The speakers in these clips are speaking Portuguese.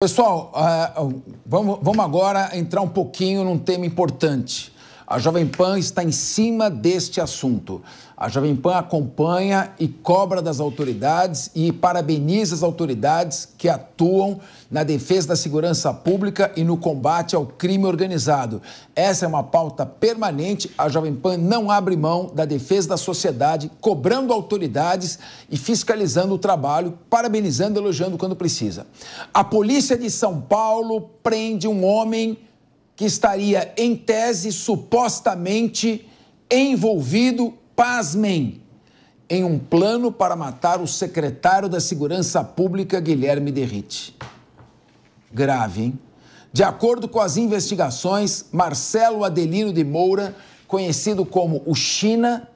Pessoal, é, vamos agora entrar um pouquinho num tema importante. A Jovem Pan está em cima deste assunto. A Jovem Pan acompanha e cobra das autoridades e parabeniza as autoridades que atuam na defesa da segurança pública e no combate ao crime organizado. Essa é uma pauta permanente. A Jovem Pan não abre mão da defesa da sociedade, cobrando autoridades e fiscalizando o trabalho, parabenizando, e elogiando quando precisa. A polícia de São Paulo prende um homem que estaria, em tese, supostamente envolvido, pasmem, em um plano para matar o secretário da Segurança Pública, Guilherme Derrite. Grave, hein? De acordo com as investigações, Marcelo Adelino de Moura, conhecido como o China,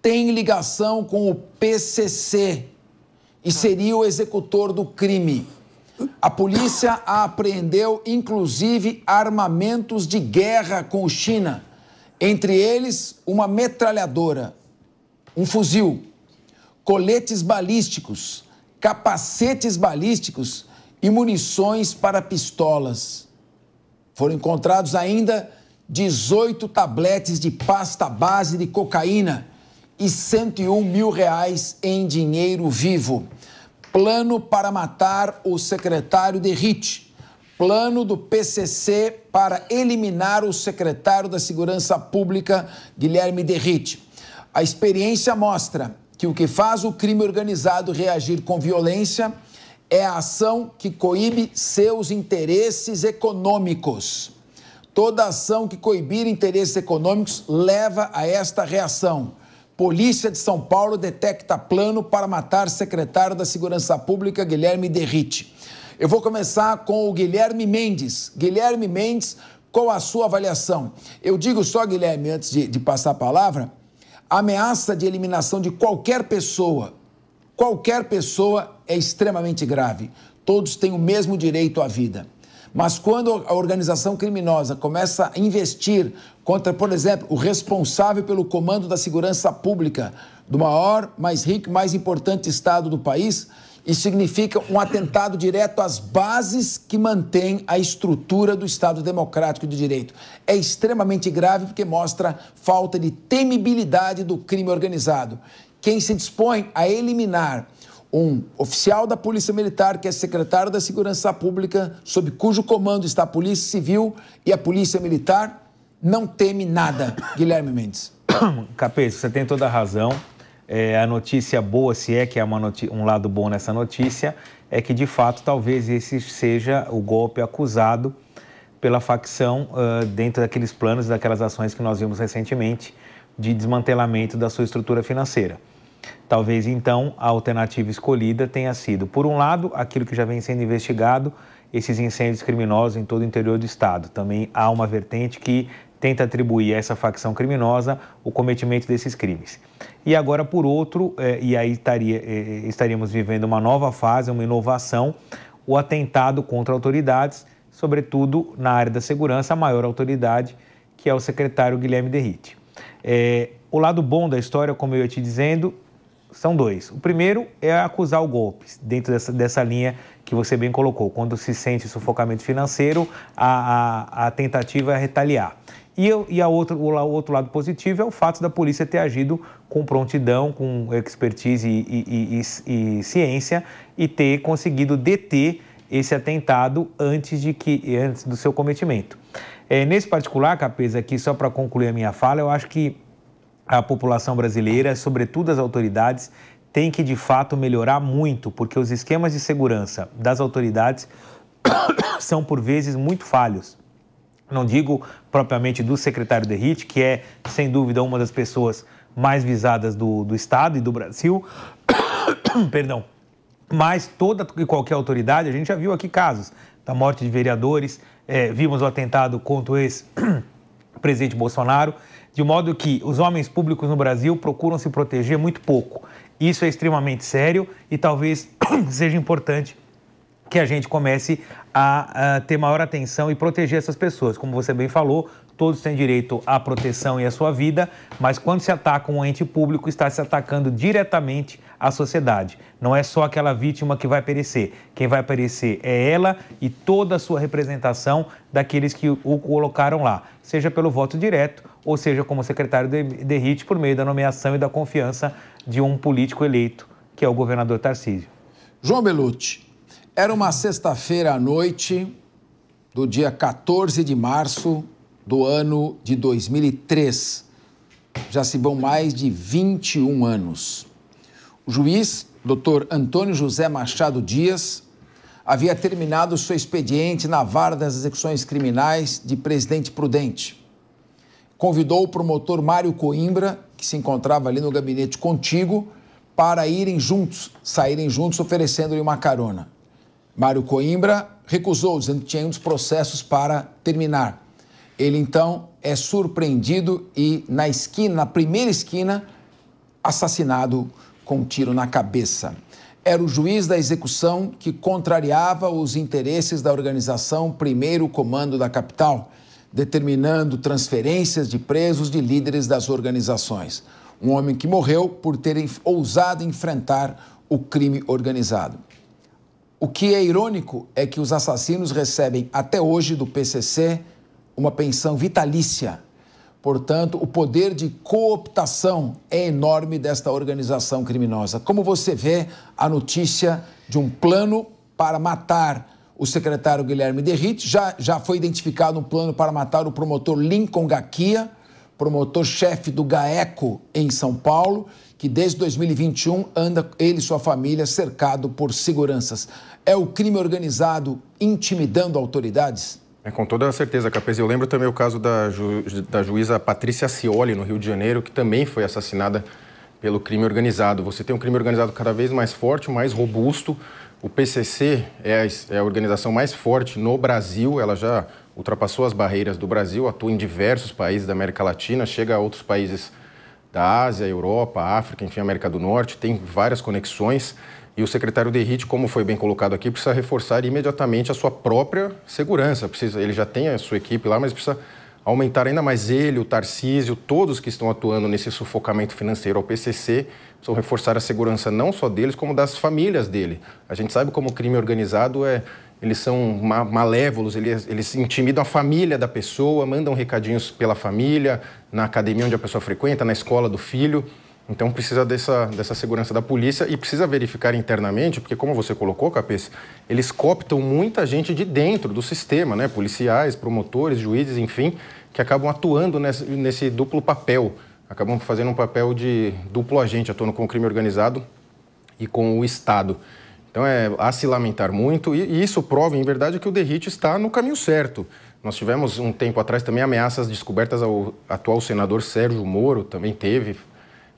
tem ligação com o PCC e seria o executor do crime. A polícia apreendeu inclusive armamentos de guerra com China, entre eles uma metralhadora, um fuzil, coletes balísticos, capacetes balísticos e munições para pistolas. Foram encontrados ainda 18 tabletes de pasta base de cocaína e 101 mil reais em dinheiro vivo. Plano para matar o secretário de RIT. Plano do PCC para eliminar o secretário da Segurança Pública, Guilherme Derrite. A experiência mostra que o que faz o crime organizado reagir com violência é a ação que coíbe seus interesses econômicos. Toda ação que coibir interesses econômicos leva a esta reação. Polícia de São Paulo detecta plano para matar secretário da Segurança Pública, Guilherme Derrite. Eu vou começar com o Guilherme Mendes. Guilherme Mendes, qual a sua avaliação? Eu digo só, Guilherme, antes de, de passar a palavra, a ameaça de eliminação de qualquer pessoa, qualquer pessoa é extremamente grave. Todos têm o mesmo direito à vida. Mas quando a organização criminosa começa a investir contra, por exemplo, o responsável pelo comando da segurança pública do maior, mais rico, mais importante estado do país, isso significa um atentado direto às bases que mantêm a estrutura do Estado democrático de direito. É extremamente grave porque mostra falta de temibilidade do crime organizado. Quem se dispõe a eliminar um oficial da Polícia Militar, que é secretário da Segurança Pública, sob cujo comando está a Polícia Civil e a Polícia Militar, não teme nada. Guilherme Mendes. Capês, você tem toda a razão. É, a notícia boa, se é que há é um lado bom nessa notícia, é que de fato talvez esse seja o golpe acusado pela facção uh, dentro daqueles planos, daquelas ações que nós vimos recentemente de desmantelamento da sua estrutura financeira. Talvez então a alternativa escolhida tenha sido, por um lado, aquilo que já vem sendo investigado, esses incêndios criminosos em todo o interior do estado. Também há uma vertente que tenta atribuir a essa facção criminosa o cometimento desses crimes. E agora, por outro, é, e aí estaria, é, é, estaríamos vivendo uma nova fase, uma inovação, o atentado contra autoridades, sobretudo na área da segurança, a maior autoridade, que é o secretário Guilherme Derrite. o lado bom da história, como eu ia te dizendo, são dois. O primeiro é acusar o golpe, dentro dessa, dessa linha que você bem colocou. Quando se sente sufocamento financeiro, a, a, a tentativa é retaliar. E, e a outro, o, o, outro lado positivo é o fato da polícia ter agido com prontidão, com expertise e, e, e ciência e ter conseguido deter esse atentado antes, de que, antes do seu cometimento. É, nesse particular, Capesa, aqui só para concluir a minha fala, eu acho que a população brasileira, sobretudo as autoridades, tem que de fato melhorar muito, porque os esquemas de segurança das autoridades são por vezes muito falhos. Não digo propriamente do secretário de Hit, que é sem dúvida uma das pessoas mais visadas do, do Estado e do Brasil, perdão, mas toda e qualquer autoridade, a gente já viu aqui casos da morte de vereadores, é, vimos o atentado contra o ex presidente Bolsonaro, de modo que os homens públicos no Brasil procuram se proteger muito pouco. Isso é extremamente sério e talvez seja importante que a gente comece a, a, ter maior atenção e proteger essas pessoas. Como você bem falou, todos têm direito à proteção e à sua vida, mas quando se ataca um ente público, está se atacando diretamente a sociedade. Não é só aquela vítima que vai perecer. Quem vai perecer é ela e toda a sua representação daqueles que o colocaram lá, seja pelo voto direto ou seja como secretário de, de por meio da nomeação e da confiança de um político eleito, que é o governador Tarcísio. João Belucci, era uma sexta-feira à noite do dia 14 de março do ano de 2003. Já se vão mais de 21 anos. O juiz, Dr. Antônio José Machado Dias, havia terminado seu expediente na vara das execuções criminais de Presidente Prudente. Convidou o promotor Mário Coimbra, que se encontrava ali no gabinete contigo, para irem juntos, saírem juntos, oferecendo-lhe uma carona. Mário Coimbra recusou, dizendo que tinha uns processos para terminar. Ele então é surpreendido e na esquina, na primeira esquina, assassinado com um tiro na cabeça. Era o juiz da execução que contrariava os interesses da organização Primeiro Comando da Capital, determinando transferências de presos de líderes das organizações. Um homem que morreu por ter ousado enfrentar o crime organizado. O que é irônico é que os assassinos recebem até hoje do PCC uma pensão vitalícia. Portanto, o poder de cooptação é enorme desta organização criminosa. Como você vê a notícia de um plano para matar o secretário Guilherme Derrit, já, já foi identificado um plano para matar o promotor Lincoln Gaquia, promotor-chefe do GAECO em São Paulo, que desde 2021 anda ele e sua família cercado por seguranças. É o crime organizado intimidando autoridades? É, com toda a certeza, Capes. Eu lembro também o caso da, ju da juíza Patrícia Cioli, no Rio de Janeiro, que também foi assassinada pelo crime organizado. Você tem um crime organizado cada vez mais forte, mais robusto. O PCC é a, é a organização mais forte no Brasil, ela já ultrapassou as barreiras do Brasil, atua em diversos países da América Latina, chega a outros países da Ásia, Europa, África, enfim, América do Norte, tem várias conexões. E o secretário Derrite, como foi bem colocado aqui, precisa reforçar imediatamente a sua própria segurança. Precisa, ele já tem a sua equipe lá, mas precisa aumentar ainda mais ele, o Tarcísio, todos que estão atuando nesse sufocamento financeiro ao PCC, precisam reforçar a segurança não só deles, como das famílias dele. A gente sabe como o crime organizado é. Eles são ma malévolos, eles, eles intimidam a família da pessoa, mandam recadinhos pela família, na academia onde a pessoa frequenta, na escola do filho. Então precisa dessa, dessa segurança da polícia e precisa verificar internamente, porque como você colocou, Capês, eles cooptam muita gente de dentro do sistema, né? Policiais, promotores, juízes, enfim, que acabam atuando nesse, nesse duplo papel. Acabam fazendo um papel de duplo agente, atuando com o crime organizado e com o Estado. Então é a se lamentar muito e, e isso prova, em verdade, que o Derrite está no caminho certo. Nós tivemos um tempo atrás também ameaças descobertas ao atual senador Sérgio Moro, também teve,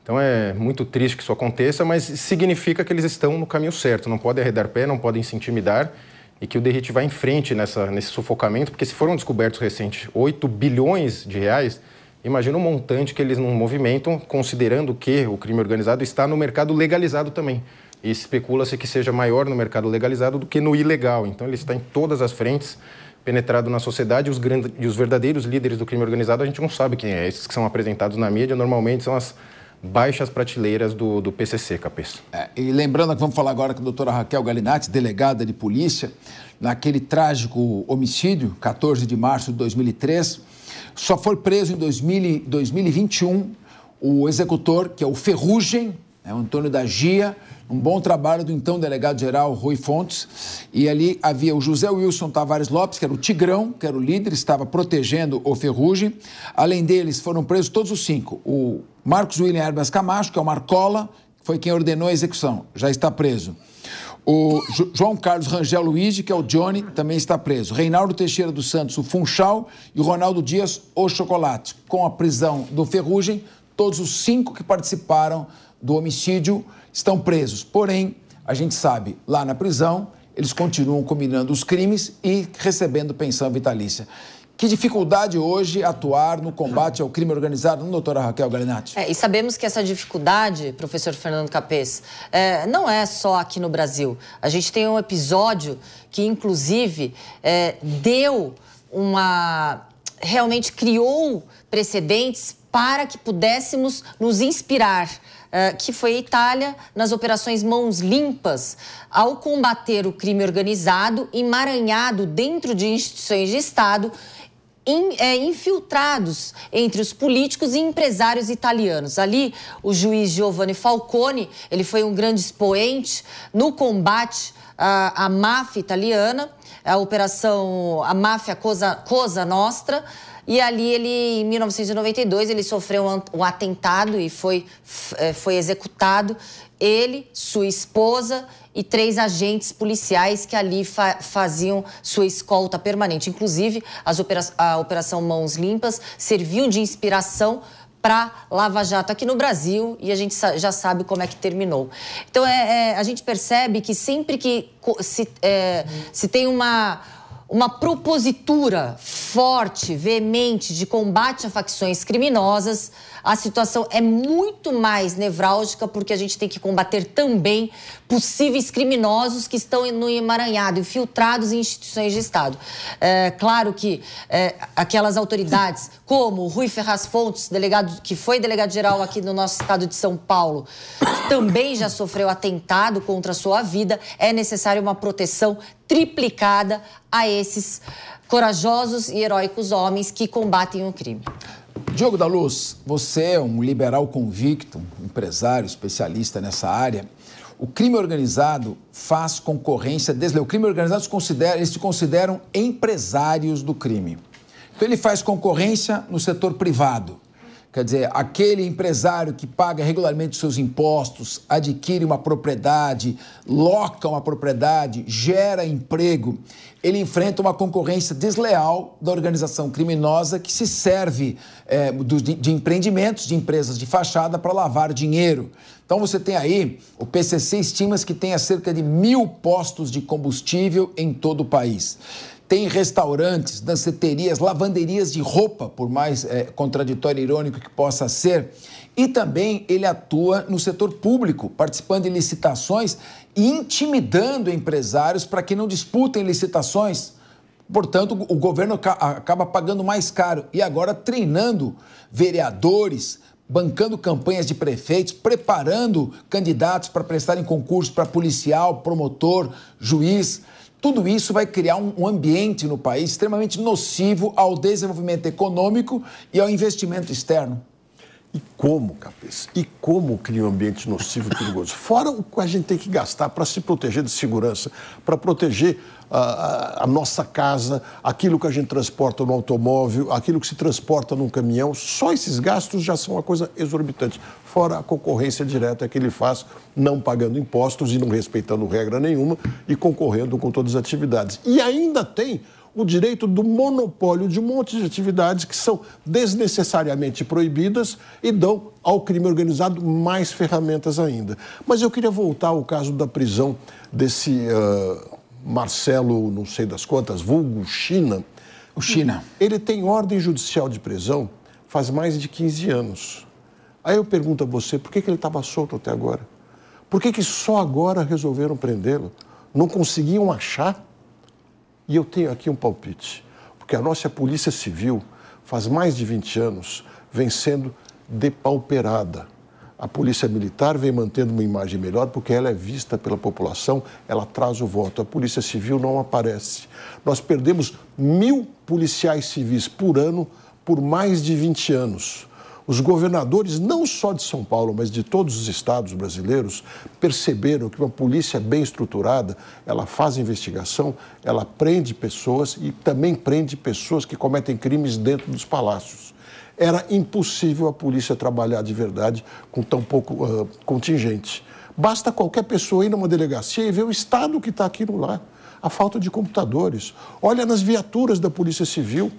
então é muito triste que isso aconteça, mas significa que eles estão no caminho certo. Não podem arredar pé, não podem se intimidar e que o Derrite vai em frente nessa, nesse sufocamento, porque se foram descobertos recentes 8 bilhões de reais, imagina o montante que eles não movimentam, considerando que o crime organizado está no mercado legalizado também. E especula-se que seja maior no mercado legalizado do que no ilegal. Então ele está em todas as frentes, penetrado na sociedade. Os e os verdadeiros líderes do crime organizado a gente não sabe quem é. Esses que são apresentados na mídia normalmente são as baixas prateleiras do, do PCC, Capês. É, e lembrando que vamos falar agora com a doutora Raquel Galinatti, delegada de polícia, naquele trágico homicídio, 14 de março de 2003, só foi preso em 2000, 2021 o executor, que é o Ferrugem, né, o Antônio da Gia, um bom trabalho do então delegado-geral Rui Fontes. E ali havia o José Wilson Tavares Lopes, que era o Tigrão, que era o líder, estava protegendo o Ferrugem. Além deles, foram presos todos os cinco. O Marcos William Herbas Camacho, que é o Marcola, foi quem ordenou a execução, já está preso. O João Carlos Rangel Luiz, que é o Johnny, também está preso. Reinaldo Teixeira dos Santos, o Funchal, e o Ronaldo Dias, o Chocolate. Com a prisão do Ferrugem, todos os cinco que participaram do homicídio estão presos. Porém, a gente sabe, lá na prisão, eles continuam combinando os crimes e recebendo pensão vitalícia. Que dificuldade hoje atuar no combate ao crime organizado, não, doutora Raquel Galinatti? É, e sabemos que essa dificuldade, professor Fernando Capês, é, não é só aqui no Brasil. A gente tem um episódio que, inclusive, é, deu uma. realmente criou precedentes para que pudéssemos nos inspirar eh, que foi a Itália, nas operações Mãos Limpas, ao combater o crime organizado, emaranhado dentro de instituições de Estado eh, infiltrados entre os políticos e empresários italianos. Ali, o juiz Giovanni Falcone, ele foi um grande expoente no combate à, à máfia italiana, a operação, a máfia Cosa, Cosa Nostra, e ali ele, em 1992, ele sofreu um atentado e foi, eh, foi executado. Ele, sua esposa e três agentes policiais que ali fa faziam sua escolta permanente. Inclusive, opera a Operação Mãos Limpas serviu de inspiração para Lava Jato aqui no Brasil e a gente já sabe como é que terminou. Então, é, é a gente percebe que sempre que se, é, se tem uma uma propositura forte, veemente de combate a facções criminosas a situação é muito mais nevrálgica porque a gente tem que combater também possíveis criminosos que estão no emaranhado, infiltrados em instituições de Estado. É, claro que é, aquelas autoridades, como Rui Ferraz Fontes, delegado, que foi delegado-geral aqui no nosso estado de São Paulo, também já sofreu atentado contra a sua vida, é necessária uma proteção triplicada a esses corajosos e heróicos homens que combatem o crime. Diogo da Luz, você é um liberal convicto, empresário, especialista nessa área. O crime organizado faz concorrência desleal. O crime organizado se considera, eles se consideram empresários do crime. Então ele faz concorrência no setor privado. Quer dizer, aquele empresário que paga regularmente seus impostos, adquire uma propriedade, loca uma propriedade, gera emprego, ele enfrenta uma concorrência desleal da organização criminosa que se serve é, de empreendimentos, de empresas de fachada para lavar dinheiro. Então você tem aí, o PCC estima que tenha cerca de mil postos de combustível em todo o país tem restaurantes, danceterias, lavanderias de roupa, por mais é, contraditório e irônico que possa ser. E também ele atua no setor público, participando de licitações e intimidando empresários para que não disputem licitações. Portanto, o governo acaba pagando mais caro e agora treinando vereadores, bancando campanhas de prefeitos, preparando candidatos para prestarem concurso para policial, promotor, juiz. Tudo isso vai criar um ambiente no país extremamente nocivo ao desenvolvimento econômico e ao investimento externo. E como, cabeça? E como cria um ambiente nocivo e perigoso? Fora o que a gente tem que gastar para se proteger de segurança, para proteger a, ah, a, ah, a, nossa casa, aquilo que a gente transporta no automóvel, aquilo que se transporta num caminhão, só esses gastos já são uma coisa exorbitante. Fora a concorrência direta que ele faz, não pagando impostos e não respeitando regra nenhuma e concorrendo com todas as atividades. E ainda tem o direito do monopólio de um monte de atividades que são desnecessariamente proibidas e dão ao crime organizado mais ferramentas ainda. Mas eu queria voltar ao caso da prisão desse uh, Marcelo, não sei das quantas, vulgo China. O China. Ele tem ordem judicial de prisão faz mais de 15 anos. Aí eu pergunto a você, por que, que ele estava solto até agora? Por que, que só agora resolveram prendê-lo? Não conseguiam achar e eu tenho aqui um palpite, porque a nossa Polícia Civil faz mais de 20 anos vem sendo depauperada. A Polícia Militar vem mantendo uma imagem melhor porque ela é vista pela população, ela traz o voto. A Polícia Civil não aparece. Nós perdemos mil policiais civis por ano por mais de 20 anos. Os governadores, não só de São Paulo, mas de todos os estados brasileiros, perceberam que uma polícia bem estruturada, ela faz investigação, ela prende pessoas e também prende pessoas que cometem crimes dentro dos palácios. Era impossível a polícia trabalhar de verdade com tão pouco uh, contingente. Basta qualquer pessoa ir numa delegacia e ver o estado que está aquilo lá. A falta de computadores. Olha nas viaturas da Polícia Civil,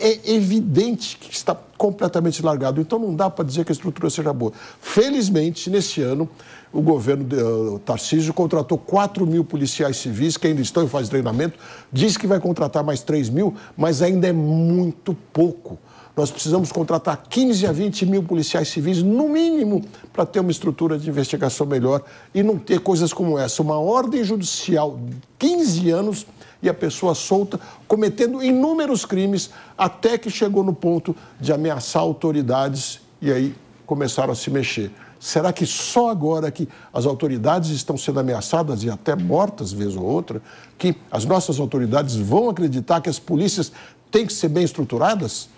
é evidente que está completamente largado. Então não dá para dizer que a estrutura seja boa. Felizmente, neste ano, o governo de, uh, Tarcísio contratou 4 mil policiais civis que ainda estão em fase de treinamento. Diz que vai contratar mais 3 mil, mas ainda é muito pouco nós precisamos contratar 15 a 20 mil policiais civis, no mínimo, para ter uma estrutura de investigação melhor e não ter coisas como essa. Uma ordem judicial, de 15 anos, e a pessoa solta, cometendo inúmeros crimes, até que chegou no ponto de ameaçar autoridades e aí começaram a se mexer. Será que só agora que as autoridades estão sendo ameaçadas e até mortas, vez ou outra, que as nossas autoridades vão acreditar que as polícias têm que ser bem estruturadas?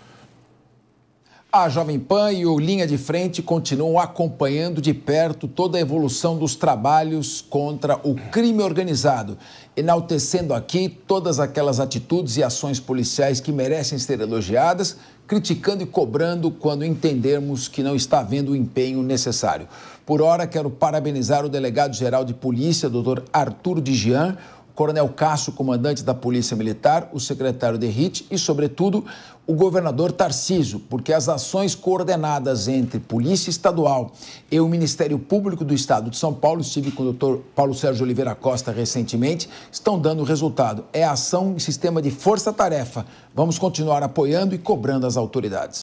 A Jovem Pan e o Linha de Frente continuam acompanhando de perto toda a evolução dos trabalhos contra o crime organizado, enaltecendo aqui todas aquelas atitudes e ações policiais que merecem ser elogiadas, criticando e cobrando quando entendermos que não está havendo o empenho necessário. Por hora, quero parabenizar o delegado-geral de polícia, doutor Arthur Digian. Coronel Cássio, comandante da Polícia Militar, o secretário Derrite e, sobretudo, o governador Tarciso, porque as ações coordenadas entre Polícia Estadual e o Ministério Público do Estado de São Paulo, estive com o doutor Paulo Sérgio Oliveira Costa recentemente, estão dando resultado. É ação em sistema de força-tarefa. Vamos continuar apoiando e cobrando as autoridades.